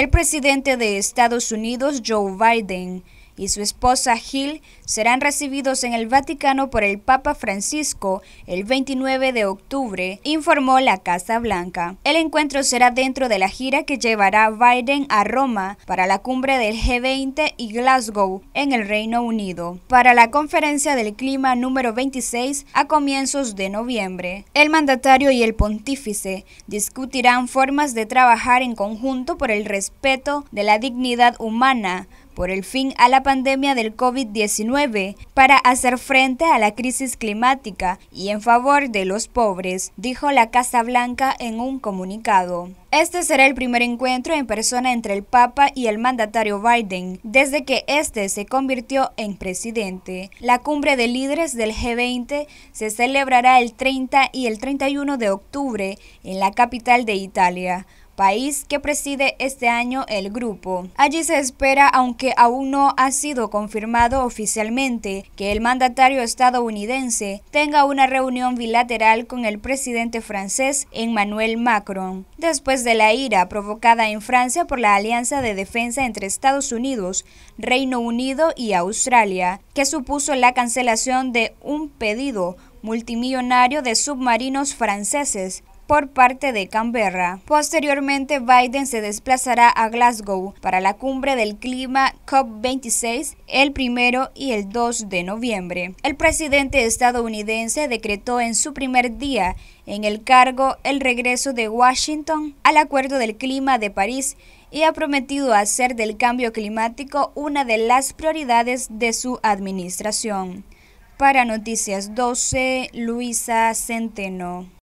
El presidente de Estados Unidos, Joe Biden, y su esposa Gil serán recibidos en el Vaticano por el Papa Francisco el 29 de octubre, informó la Casa Blanca. El encuentro será dentro de la gira que llevará Biden a Roma para la cumbre del G20 y Glasgow en el Reino Unido, para la conferencia del clima número 26 a comienzos de noviembre. El mandatario y el pontífice discutirán formas de trabajar en conjunto por el respeto de la dignidad humana, por el fin a la pandemia del COVID-19 para hacer frente a la crisis climática y en favor de los pobres, dijo la Casa Blanca en un comunicado. Este será el primer encuentro en persona entre el Papa y el mandatario Biden desde que este se convirtió en presidente. La cumbre de líderes del G20 se celebrará el 30 y el 31 de octubre en la capital de Italia país que preside este año el grupo. Allí se espera, aunque aún no ha sido confirmado oficialmente, que el mandatario estadounidense tenga una reunión bilateral con el presidente francés Emmanuel Macron. Después de la ira provocada en Francia por la alianza de defensa entre Estados Unidos, Reino Unido y Australia, que supuso la cancelación de un pedido multimillonario de submarinos franceses por parte de Canberra. Posteriormente, Biden se desplazará a Glasgow para la cumbre del clima COP26 el primero y el 2 de noviembre. El presidente estadounidense decretó en su primer día en el cargo el regreso de Washington al Acuerdo del Clima de París y ha prometido hacer del cambio climático una de las prioridades de su administración. Para Noticias 12, Luisa Centeno.